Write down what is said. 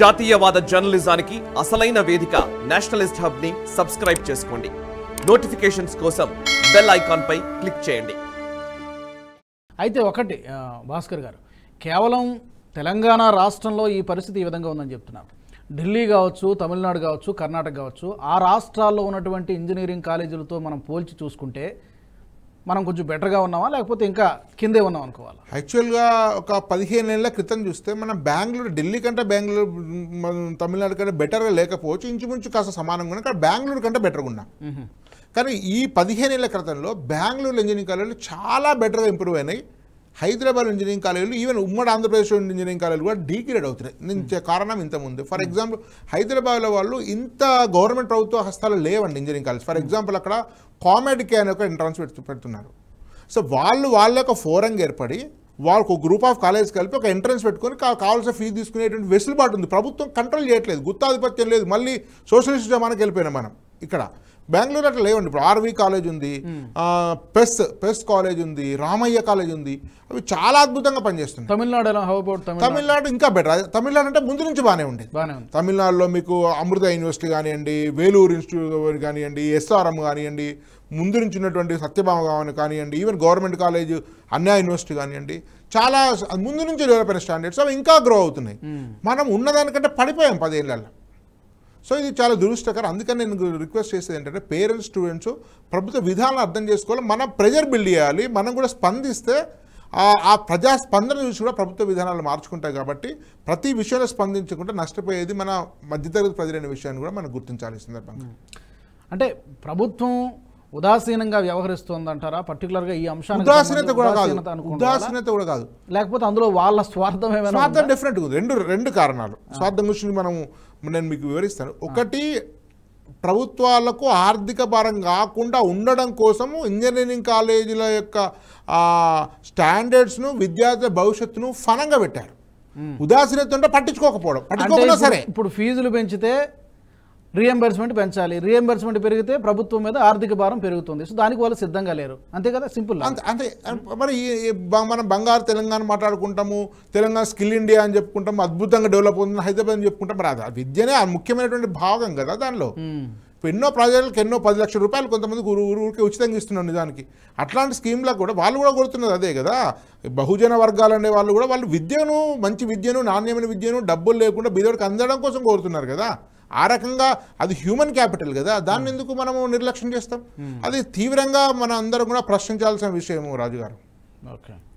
జాతీయవాద జర్నలిజానికి అసలైన వేదిక నేషనలిస్ట్ హబ్ ని సబ్స్క్రైబ్ చేసుకోండి నోటిఫికేషన్స్ కోసం బెల్ ఐకాన్ పై క్లిక్ చేయండి అయితే ఒకటి భాస్కర్ గారు కేవలం తెలంగాణ రాష్ట్రంలో ఈ పరిస్థితి ఈ విధంగా ఉందని చెప్తున్నారు ఢిల్లీ కావచ్చు తమిళనాడు కావచ్చు కర్ణాటక కావచ్చు ఆ రాష్ట్రాల్లో ఉన్నటువంటి ఇంజనీరింగ్ కాలేజీలతో మనం పోల్చి చూసుకుంటే మనం కొంచెం బెటర్గా ఉన్నామా లేకపోతే ఇంకా కిందే ఉన్నాం అనుకోవాలి యాక్చువల్గా ఒక పదిహేను నెలల క్రితం చూస్తే మనం బెంగళూరు ఢిల్లీ కంటే బెంగళూరు తమిళనాడు కంటే బెటర్గా లేకపోవచ్చు ఇంచుమించు కాస్త సమానంగా ఉన్నా కానీ బెంగళూరు కంటే బెటర్గా ఉన్నా కానీ ఈ పదిహేను ఏళ్ళ క్రితంలో బెంగళూరు ఇంజనీరింగ్ కాలేజీలు చాలా బెటర్గా ఇంప్రూవ్ అయినాయి హైదరాబాద్ ఇంజనీరింగ్ కాలేజీలు ఈవెన్ ఉమ్మడి ఆంధ్రప్రదేశ్లో ఇంజనీరింగ్ కాలేజీలు కూడా డీగ్రేడ్ అవుతున్నాయి నేను కారణం ఇంత ముందు ఫర్ hmm. ఎగ్జాంపుల్ హైదరాబాద్లో వాళ్ళు ఇంత గవర్నమెంట్ ప్రభుత్వ హస్తాలు లేవండి ఇంజనీరింగ్ కాలేజ్ ఫర్ ఎగ్జాంపుల్ అక్కడ కే అని ఒక ఎంట్రన్స్ పెడుతున్నారు సో వాళ్ళు వాళ్ళ యొక్క ఫోరంగా ఏర్పడి వాళ్ళకు గ్రూప్ ఆఫ్ కాలేజ్ కలిపి ఒక ఎంట్రన్స్ పెట్టుకొని కావాల్సిన ఫీజు తీసుకునేటువంటి వెసులుబాటు ఉంది ప్రభుత్వం కంట్రోల్ చేయట్లేదు గుత్తాధిపత్యం లేదు మళ్ళీ సోషలిస్ట్ జమానికి వెళ్ళిపోయినా మనం ఇక్కడ బెంగళూరు అట్లా లేవండి ఇప్పుడు ఆర్వి కాలేజ్ ఉంది పెస్ పెస్ కాలేజ్ ఉంది రామయ్య కాలేజ్ ఉంది అవి చాలా అద్భుతంగా పనిచేస్తుంది తమిళనాడు తమిళనాడు ఇంకా బెటర్ తమిళనాడు అంటే ముందు నుంచి బాగానే ఉండేది తమిళనాడులో మీకు అమృత యూనివర్సిటీ కానివ్వండి వేలూరు ఇన్స్టిట్యూట్ కానివ్వండి ఎస్ఆర్ఎం కానివ్వండి ముందు నుంచి ఉన్నటువంటి సత్యభామ కావని కానివ్వండి ఈవెన్ గవర్నమెంట్ కాలేజ్ అన్యా యూనివర్సిటీ కానివ్వండి చాలా ముందు నుంచి డెవలప్ అయిన స్టాండర్డ్స్ అవి ఇంకా గ్రో అవుతున్నాయి మనం ఉన్నదానికంటే పడిపోయాం పదేళ్ళలో సో ఇది చాలా దురుష్టకరం అందుకని నేను రిక్వెస్ట్ చేసేది ఏంటంటే పేరెంట్స్ స్టూడెంట్స్ ప్రభుత్వ విధానం అర్థం చేసుకోవాలి మనం ప్రెజర్ బిల్డ్ చేయాలి మనం కూడా స్పందిస్తే ఆ ప్రజా స్పందన చూసి కూడా ప్రభుత్వ విధానాలు మార్చుకుంటాయి కాబట్టి ప్రతి విషయంలో స్పందించకుండా నష్టపోయేది మన మధ్యతరగతి ప్రజలైన విషయాన్ని కూడా మనం గుర్తించాలి సందర్భంగా అంటే ప్రభుత్వం ఉదాసీనంగా వ్యవహరిస్తుందంటారా పర్టికులర్గా ఈ అంశాన్ని ఉదాసీనత కూడా కాదు ఉదాసీనత కూడా కాదు లేకపోతే అందులో వాళ్ళ స్వార్థం ఏమైనా స్వార్థం డెఫినెట్ రెండు రెండు కారణాలు స్వార్థం గురించి మనము నేను మీకు వివరిస్తాను ఒకటి ప్రభుత్వాలకు ఆర్థిక భారం కాకుండా ఉండడం కోసము ఇంజనీరింగ్ కాలేజీల యొక్క స్టాండర్డ్స్ను విద్యార్థుల భవిష్యత్తును ఫనంగా పెట్టారు ఉదాసీనత ఉంటే పట్టించుకోకపోవడం పట్టించుకోకపోయినా సరే ఇప్పుడు ఫీజులు పెంచితే రీఎంబర్స్మెంట్ పెంచాలి రీఎంబర్స్మెంట్ పెరిగితే ప్రభుత్వం మీద ఆర్థిక భారం పెరుగుతుంది సో దానికి వాళ్ళు సిద్ధంగా లేరు అంతే కదా సింపుల్ అంతే మరి మనం బంగారు తెలంగాణ మాట్లాడుకుంటాము తెలంగాణ స్కిల్ ఇండియా అని చెప్పుకుంటాము అద్భుతంగా డెవలప్ అవుతుంది హైదరాబాద్ అని చెప్పుకుంటాం మరి అది విద్యనే ముఖ్యమైనటువంటి భాగం కదా దానిలో ఎన్నో ప్రాజెక్టులకు ఎన్నో పది లక్షల రూపాయలు కొంతమంది ఊరికి ఉచితంగా ఇస్తున్నాను నిజానికి అట్లాంటి స్కీమ్లకు కూడా వాళ్ళు కూడా కొడుతున్నది అదే కదా బహుజన వర్గాలు అనే వాళ్ళు కూడా వాళ్ళు విద్యను మంచి విద్యను నాణ్యమైన విద్యను డబ్బులు లేకుండా బీదోడికి అందడం కోసం కోరుతున్నారు కదా ఆ రకంగా అది హ్యూమన్ క్యాపిటల్ కదా దాన్ని hmm. ఎందుకు మనము నిర్లక్ష్యం చేస్తాం hmm. అది తీవ్రంగా మన అందరం కూడా ప్రశ్నించాల్సిన విషయము రాజుగారు ఓకే